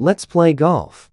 Let's play golf.